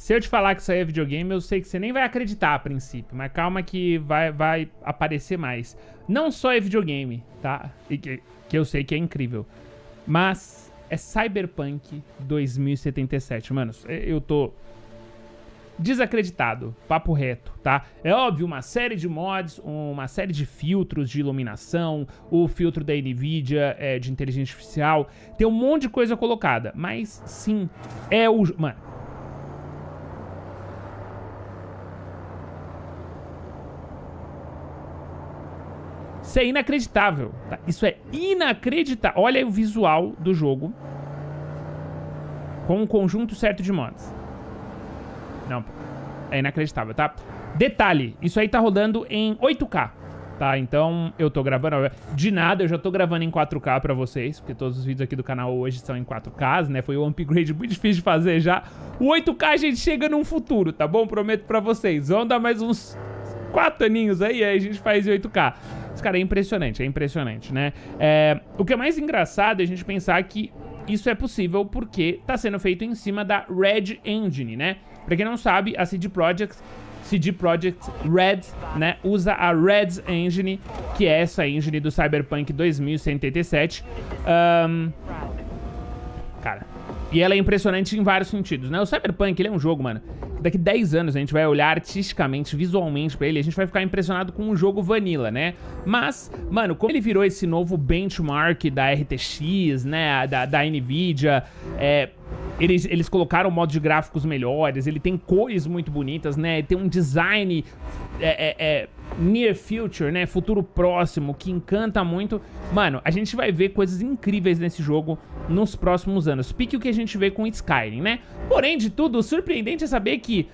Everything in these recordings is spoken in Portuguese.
Se eu te falar que isso aí é videogame, eu sei que você nem vai acreditar a princípio, mas calma que vai, vai aparecer mais. Não só é videogame, tá? Que, que eu sei que é incrível. Mas é Cyberpunk 2077. Mano, eu tô desacreditado, papo reto, tá? É óbvio, uma série de mods, uma série de filtros de iluminação, o filtro da NVIDIA é, de inteligência artificial, tem um monte de coisa colocada, mas sim, é o... Mano, Isso é inacreditável. Tá? Isso é inacreditável. Olha o visual do jogo. Com um conjunto certo de mods. Não, é inacreditável, tá? Detalhe, isso aí tá rodando em 8K, tá? Então eu tô gravando... De nada, eu já tô gravando em 4K pra vocês, porque todos os vídeos aqui do canal hoje são em 4K, né? Foi um upgrade muito difícil de fazer já. O 8K a gente chega num futuro, tá bom? Prometo pra vocês. Vamos dar mais uns 4 aninhos aí, aí a gente faz em 8K cara, é impressionante, é impressionante, né? É, o que é mais engraçado é a gente pensar que isso é possível porque está sendo feito em cima da Red Engine, né? Para quem não sabe, a CD Projekt CD Projekt Red, né, usa a Red Engine, que é essa engine do Cyberpunk 2187. Um, cara, e ela é impressionante em vários sentidos, né? O Cyberpunk, ele é um jogo, mano, daqui 10 anos a gente vai olhar artisticamente, visualmente pra ele, a gente vai ficar impressionado com um jogo vanilla, né? Mas, mano, como ele virou esse novo benchmark da RTX, né, da, da NVIDIA, é, eles, eles colocaram modos de gráficos melhores, ele tem cores muito bonitas, né? Tem um design é, é, é, near future, né? Futuro próximo, que encanta muito. Mano, a gente vai ver coisas incríveis nesse jogo nos próximos anos. Pique o que a gente vê com Skyrim, né? Porém, de tudo, o surpreendente é saber que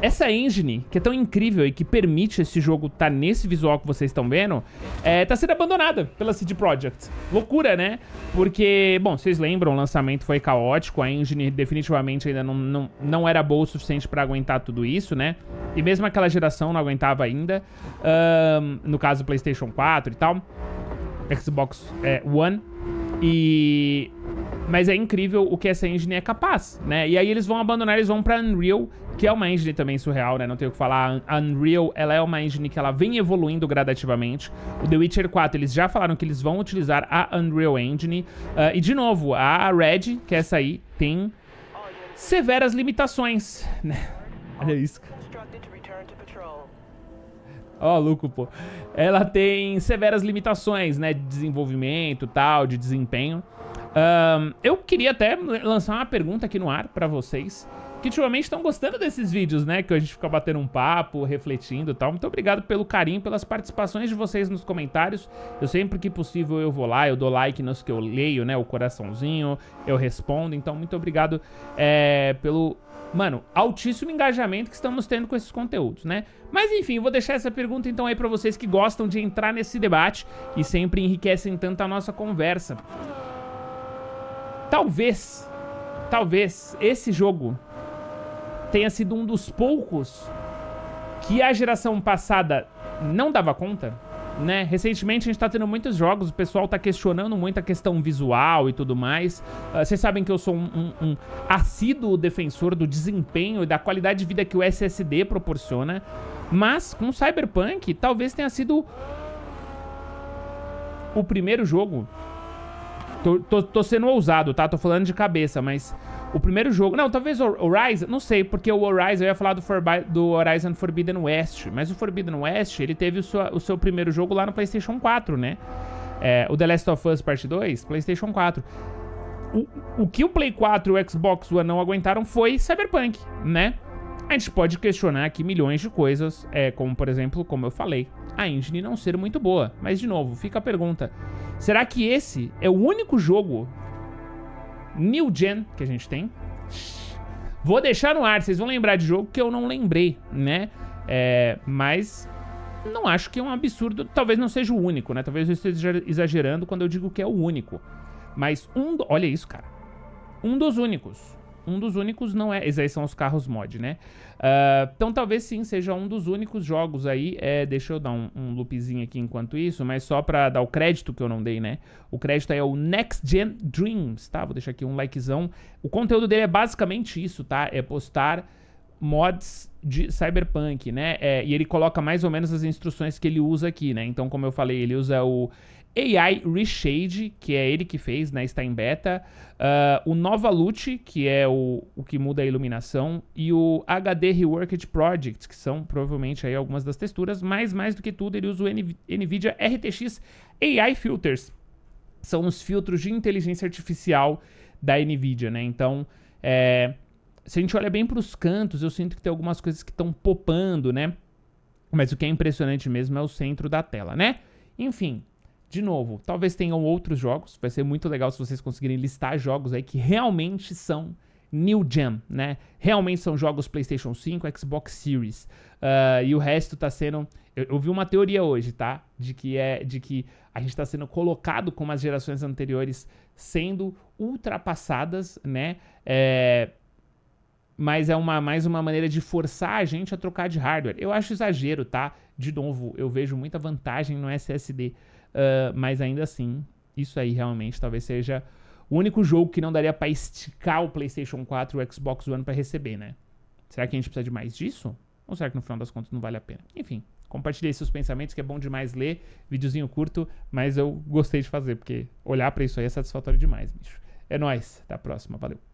essa engine, que é tão incrível e que permite esse jogo estar tá nesse visual que vocês estão vendo, é, tá sendo abandonada pela CD Projekt. Loucura, né? Porque, bom, vocês lembram, o lançamento foi caótico, a engine definitivamente ainda não, não, não era boa o suficiente para aguentar tudo isso, né? E mesmo aquela geração não aguentava ainda, um, no caso PlayStation 4 e tal, Xbox é, One, e mas é incrível o que essa engine é capaz, né? E aí eles vão abandonar, eles vão pra Unreal, que é uma engine também surreal, né? Não tenho o que falar. A Unreal, ela é uma engine que ela vem evoluindo gradativamente. O The Witcher 4, eles já falaram que eles vão utilizar a Unreal Engine. Uh, e, de novo, a Red, que é essa aí, tem severas limitações, né? Olha isso, Ó, oh, louco, pô. Ela tem severas limitações, né? De desenvolvimento tal, de desempenho. Um, eu queria até lançar uma pergunta aqui no ar para vocês que ultimamente estão gostando desses vídeos, né? Que a gente fica batendo um papo, refletindo e tal. Muito obrigado pelo carinho, pelas participações de vocês nos comentários. Eu sempre que possível eu vou lá, eu dou like nos que eu leio, né? O coraçãozinho, eu respondo. Então, muito obrigado é, pelo, mano, altíssimo engajamento que estamos tendo com esses conteúdos, né? Mas enfim, vou deixar essa pergunta então aí para vocês que gostam de entrar nesse debate e sempre enriquecem tanto a nossa conversa. Talvez, talvez esse jogo tenha sido um dos poucos que a geração passada não dava conta, né? Recentemente a gente tá tendo muitos jogos, o pessoal tá questionando muito a questão visual e tudo mais. Uh, vocês sabem que eu sou um, um, um assíduo defensor do desempenho e da qualidade de vida que o SSD proporciona, mas com Cyberpunk talvez tenha sido o primeiro jogo Tô, tô, tô, sendo ousado, tá? Tô falando de cabeça, mas... O primeiro jogo... Não, talvez o Horizon... Não sei, porque o Horizon... Eu ia falar do, Forbi, do Horizon Forbidden West. Mas o Forbidden West, ele teve o seu, o seu primeiro jogo lá no PlayStation 4, né? É, o The Last of Us Part 2, PlayStation 4. O, o que o Play 4 e o Xbox One não aguentaram foi Cyberpunk, né? A gente pode questionar aqui milhões de coisas, é, como por exemplo, como eu falei, a engine não ser muito boa. Mas de novo, fica a pergunta: será que esse é o único jogo new gen que a gente tem? Vou deixar no ar, vocês vão lembrar de jogo que eu não lembrei, né? É, mas não acho que é um absurdo. Talvez não seja o único, né? Talvez eu esteja exagerando quando eu digo que é o único. Mas um. Do... Olha isso, cara. Um dos únicos um dos únicos não é. Esses aí são os carros mod, né? Uh, então talvez sim seja um dos únicos jogos aí. É, deixa eu dar um, um loopzinho aqui enquanto isso, mas só pra dar o crédito que eu não dei, né? O crédito aí é o Next Gen Dreams, tá? Vou deixar aqui um likezão. O conteúdo dele é basicamente isso, tá? É postar mods de Cyberpunk, né? É, e ele coloca mais ou menos as instruções que ele usa aqui, né? Então, como eu falei, ele usa o AI Reshade, que é ele que fez, né? Está em beta. Uh, o Nova Loot, que é o, o que muda a iluminação. E o HD Reworked Project, que são provavelmente aí algumas das texturas. Mas, mais do que tudo, ele usa o NV NVIDIA RTX AI Filters. São os filtros de inteligência artificial da NVIDIA, né? Então, é se a gente olha bem para os cantos, eu sinto que tem algumas coisas que estão popando, né? Mas o que é impressionante mesmo é o centro da tela, né? Enfim, de novo, talvez tenham outros jogos. Vai ser muito legal se vocês conseguirem listar jogos aí que realmente são New Gen, né? Realmente são jogos PlayStation 5, Xbox Series. Uh, e o resto tá sendo. Eu, eu, vi uma teoria hoje, tá? De que, é, de que a gente tá sendo colocado como as gerações anteriores sendo ultrapassadas, né? É, mas é uma, mais uma maneira de forçar a gente a trocar de hardware. Eu acho exagero, tá? De novo, eu vejo muita vantagem no SSD, uh, mas ainda assim, isso aí realmente talvez seja o único jogo que não daria para esticar o PlayStation 4 e o Xbox One para receber, né? Será que a gente precisa de mais disso? Ou será que no final das contas não vale a pena? Enfim, compartilhei seus pensamentos, que é bom demais ler. Videozinho curto, mas eu gostei de fazer, porque olhar para isso aí é satisfatório demais, bicho. É nóis, até a próxima, valeu.